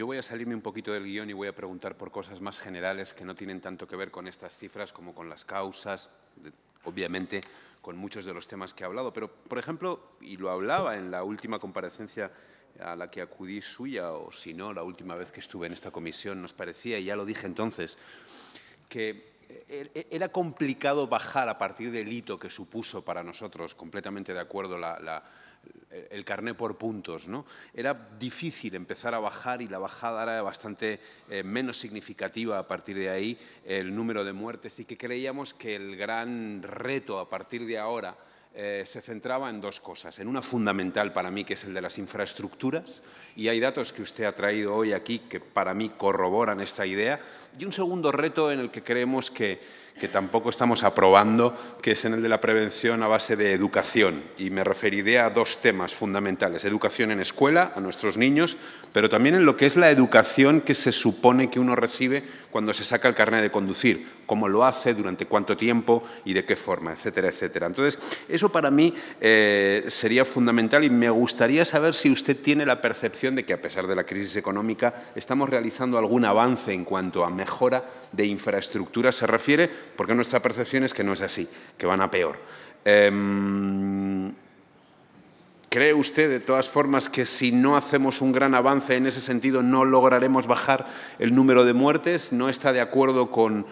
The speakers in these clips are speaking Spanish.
Yo voy a salirme un poquito del guión y voy a preguntar por cosas más generales que no tienen tanto que ver con estas cifras como con las causas, obviamente con muchos de los temas que he hablado. Pero, por ejemplo, y lo hablaba en la última comparecencia a la que acudí suya, o si no, la última vez que estuve en esta comisión, nos parecía, y ya lo dije entonces, que e-, e-, era complicado bajar a partir del hito que supuso para nosotros, completamente de acuerdo, el carné por puntos. Era difícil empezar a bajar y la bajada era bastante eh, menos significativa a partir de ahí, el número de muertes, y que creíamos que el gran reto a partir de ahora eh, se centraba en dos cosas, en una fundamental para mí, que es el de las infraestructuras, y hay datos que usted ha traído hoy aquí que para mí corroboran esta idea, y un segundo reto en el que creemos que, que tampoco estamos aprobando, que es en el de la prevención a base de educación, y me referiré a dos temas fundamentales, educación en escuela, a nuestros niños, pero también en lo que es la educación que se supone que uno recibe cuando se saca el carnet de conducir, cómo lo hace, durante cuánto tiempo y de qué forma, etcétera, etcétera. Entonces, es eso para mí eh, sería fundamental y me gustaría saber si usted tiene la percepción de que, a pesar de la crisis económica, estamos realizando algún avance en cuanto a mejora de infraestructura se refiere, porque nuestra percepción es que no es así, que van a peor. Em, ¿Cree usted, de todas formas, que si no hacemos un gran avance en ese sentido no lograremos bajar el número de muertes? ¿No está de acuerdo con,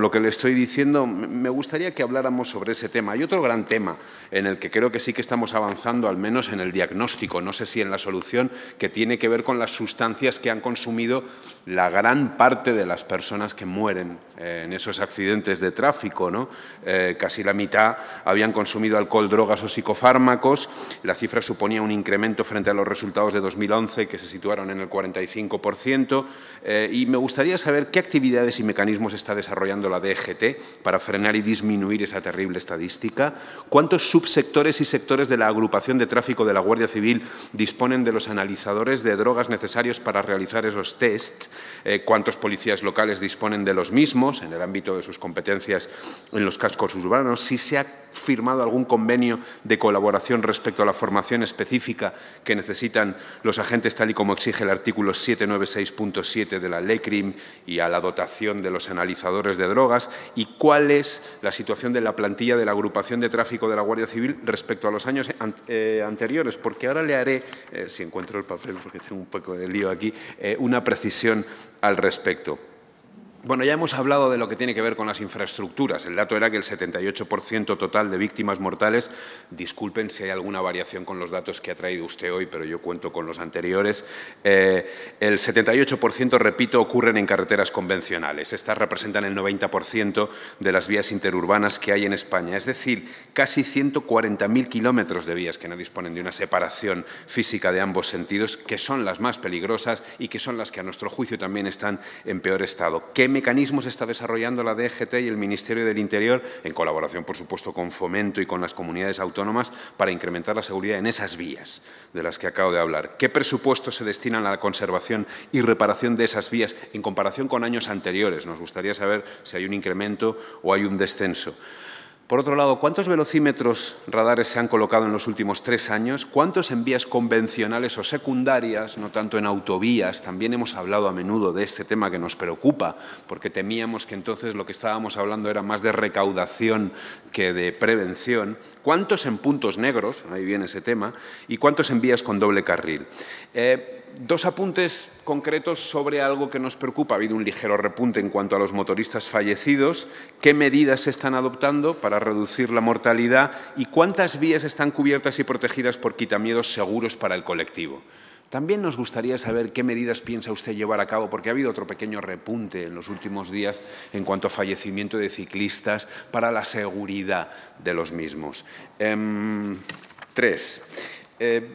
lo que le estoy diciendo? Me gustaría que habláramos sobre ese tema. Hay otro gran tema en el que creo que sí que estamos avanzando, al menos en el diagnóstico, no sé si en la solución, que tiene que ver con las sustancias que han consumido la gran parte de las personas que mueren eh, en esos accidentes de tráfico. ¿no? Eh, casi la mitad habían consumido alcohol, drogas o psicofármacos. La cifra suponía un incremento frente a los resultados de 2011, que se situaron en el 45%. Eh, y me gustaría saber qué actividades y mecanismos está desarrollando la DGT para frenar y disminuir esa terrible estadística. ¿Cuántos subsectores y sectores de la agrupación de tráfico de la Guardia Civil disponen de los analizadores de drogas necesarios para realizar esos test? Eh, ¿Cuántos policías locales disponen de los mismos en el ámbito de sus competencias en los cascos urbanos? ¿Si se ha firmado algún convenio de colaboración respecto a la formación específica que necesitan los agentes, tal y como exige el artículo 796.7 de la LECRIM y a la dotación de los analizadores de drogas, y cuál es la situación de la plantilla de la agrupación de tráfico de la Guardia Civil respecto a los años eh, anteriores, porque ahora le haré, eh, si encuentro el papel, porque tengo un poco de lío aquí, eh, una precisión al respecto. Bueno, ya hemos hablado de lo que tiene que ver con las infraestructuras. El dato era que el 78% total de víctimas mortales, disculpen si hay alguna variación con los datos que ha traído usted hoy, pero yo cuento con los anteriores, eh, el 78%, repito, ocurren en carreteras convencionales. Estas representan el 90% de las vías interurbanas que hay en España, es decir, casi 140.000 kilómetros de vías que no disponen de una separación física de ambos sentidos, que son las más peligrosas y que son las que a nuestro juicio también están en peor estado mecanismos está desarrollando la DGT y el Ministerio del Interior, en colaboración, por supuesto, con Fomento y con las comunidades autónomas, para incrementar la seguridad en esas vías de las que acabo de hablar? ¿Qué presupuestos se destinan a la conservación y reparación de esas vías en comparación con años anteriores? Nos gustaría saber si hay un incremento o hay un descenso. Por otro lado, ¿cuántos velocímetros radares se han colocado en los últimos tres años? ¿Cuántos en vías convencionales o secundarias, no tanto en autovías? También hemos hablado a menudo de este tema que nos preocupa, porque temíamos que entonces lo que estábamos hablando era más de recaudación que de prevención. ¿Cuántos en puntos negros? Ahí viene ese tema. ¿Y cuántos en vías con doble carril? Eh, dos apuntes concretos sobre algo que nos preocupa. Ha habido un ligero repunte en cuanto a los motoristas fallecidos. ¿Qué medidas se están adoptando para reducir la mortalidad y cuántas vías están cubiertas y protegidas por quitamiedos seguros para el colectivo. También nos gustaría saber qué medidas piensa usted llevar a cabo, porque ha habido otro pequeño repunte en los últimos días en cuanto a fallecimiento de ciclistas para la seguridad de los mismos. Em, tres, eh,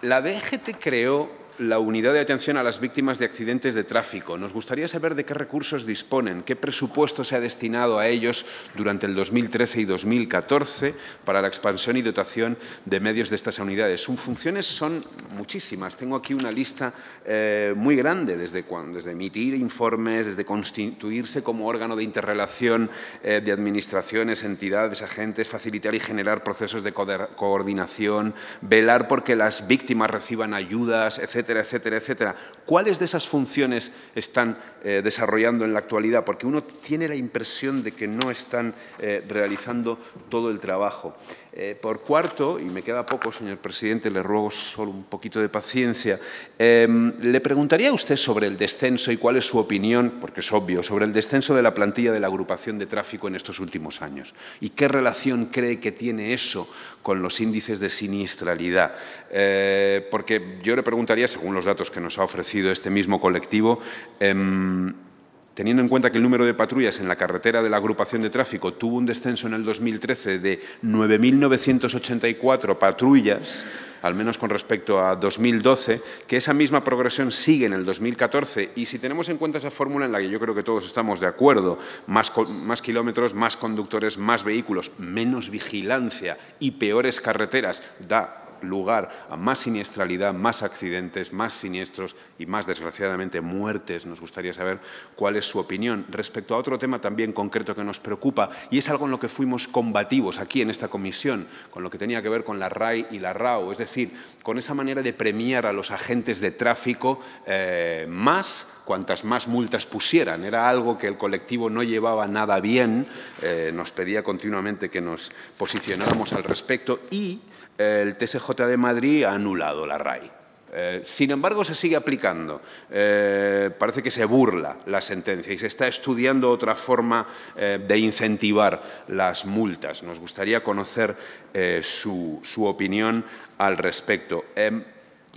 la DGT creó la unidad de atención a las víctimas de accidentes de tráfico. Nos gustaría saber de qué recursos disponen, qué presupuesto se ha destinado a ellos durante el 2013 y 2014 para la expansión y dotación de medios de estas unidades. Sus funciones son muchísimas. Tengo aquí una lista eh, muy grande, desde, desde emitir informes, desde constituirse como órgano de interrelación eh, de administraciones, entidades, agentes, facilitar y generar procesos de coordinación, velar porque las víctimas reciban ayudas, etc etcétera, etcétera, ¿Cuáles de esas funciones están eh, desarrollando en la actualidad? Porque uno tiene la impresión de que no están eh, realizando todo el trabajo. Eh, por cuarto, y me queda poco, señor presidente, le ruego solo un poquito de paciencia, em, le preguntaría a usted sobre el descenso y cuál es su opinión, porque es obvio, sobre el descenso de la plantilla de la agrupación de tráfico en estos últimos años y qué relación cree que tiene eso con los índices de siniestralidad. Eh, porque yo le preguntaría, según los datos que nos ha ofrecido este mismo colectivo, em, teniendo en cuenta que el número de patrullas en la carretera de la agrupación de tráfico tuvo un descenso en el 2013 de 9.984 patrullas, al menos con respecto a 2012, que esa misma progresión sigue en el 2014 y si tenemos en cuenta esa fórmula en la que yo creo que todos estamos de acuerdo, más, más kilómetros, más conductores, más vehículos, menos vigilancia y peores carreteras da lugar a más siniestralidad, más accidentes, más siniestros y más, desgraciadamente, muertes. Nos gustaría saber cuál es su opinión respecto a otro tema también concreto que nos preocupa y es algo en lo que fuimos combativos aquí en esta comisión, con lo que tenía que ver con la RAI y la RAO, es decir, con esa manera de premiar a los agentes de tráfico eh, más cuantas más multas pusieran. Era algo que el colectivo no llevaba nada bien, eh, nos pedía continuamente que nos posicionáramos al respecto y eh, el TSJ de Madrid ha anulado la RAI. Eh, sin embargo, se sigue aplicando. parece que se burla la sentencia y se está estudiando otra forma de incentivar las multas. Nos gustaría conocer su, opinión al respecto. Em,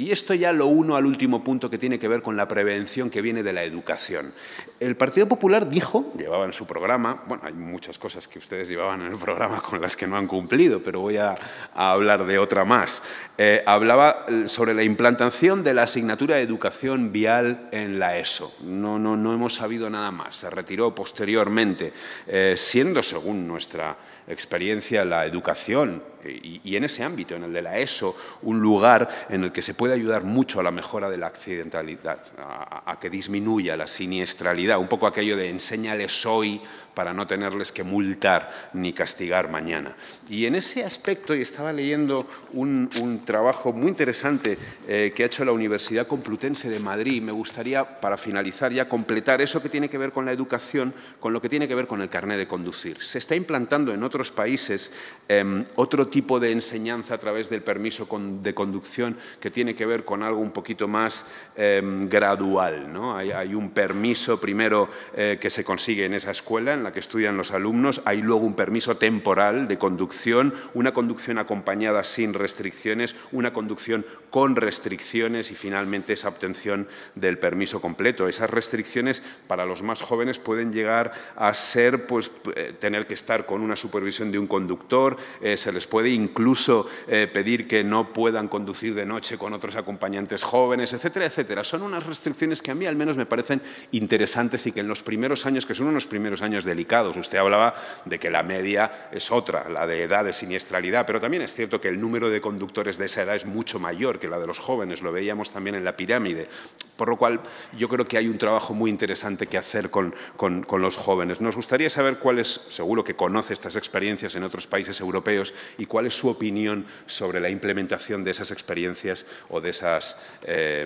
y esto ya lo uno al último punto que tiene que ver con la prevención que viene de la educación. El Partido Popular dijo, llevaba en su programa, bueno, hay muchas cosas que ustedes llevaban en el programa con las que no han cumplido, pero voy a, hablar de otra más. Eh, hablaba eh, sobre la implantación de la asignatura de educación vial en la ESO. No, no, no hemos sabido nada más. Se retiró posteriormente, eh, siendo, según nuestra experiencia, la educación eh, y, en ese ámbito, en el de la ESO, un lugar en el que se puede ayudar mucho a la mejora de la accidentalidad, a, que disminuya la siniestralidad, un poco aquello de enséñales hoy para no tenerles que multar ni castigar mañana. Y en ese aspecto, y estaba leyendo un, trabajo muy interesante eh, que ha hecho la Universidad Complutense de Madrid, me gustaría, para finalizar ya, completar eso que tiene que ver con la educación, con lo que tiene que ver con el carnet de conducir. Se está implantando en otros países eh, otro tipo de enseñanza a través del permiso de conducción que tiene que ver con algo un poquito más em, gradual. ¿no? Hay, un permiso primero eh, que se consigue en esa escuela en la que estudian los alumnos, hay luego un permiso temporal de conducción, una conducción acompañada sin restricciones, una conducción con restricciones y finalmente esa obtención del permiso completo. Esas restricciones para los más jóvenes pueden llegar a ser pues, eh, tener que estar con una supervisión de un conductor, eh, se les puede puede incluso eh, pedir que no puedan conducir de noche con otros acompañantes jóvenes, etcétera, etcétera. Son unas restricciones que a mí al menos me parecen interesantes y que en los primeros años, que son unos primeros años delicados, usted hablaba de que la media es otra, la de edad de siniestralidad, pero también es cierto que el número de conductores de esa edad es mucho mayor que la de los jóvenes, lo veíamos también en la pirámide. Por lo cual, yo creo que hay un trabajo muy interesante que hacer con, los jóvenes. Nos gustaría saber cuáles, seguro que conoce estas experiencias en otros países europeos, y cuál es su opinión sobre la implementación de esas experiencias o de esas eh,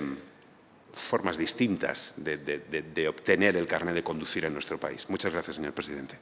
formas distintas de, de obtener el carnet de conducir en nuestro país. Muchas gracias, señor presidente.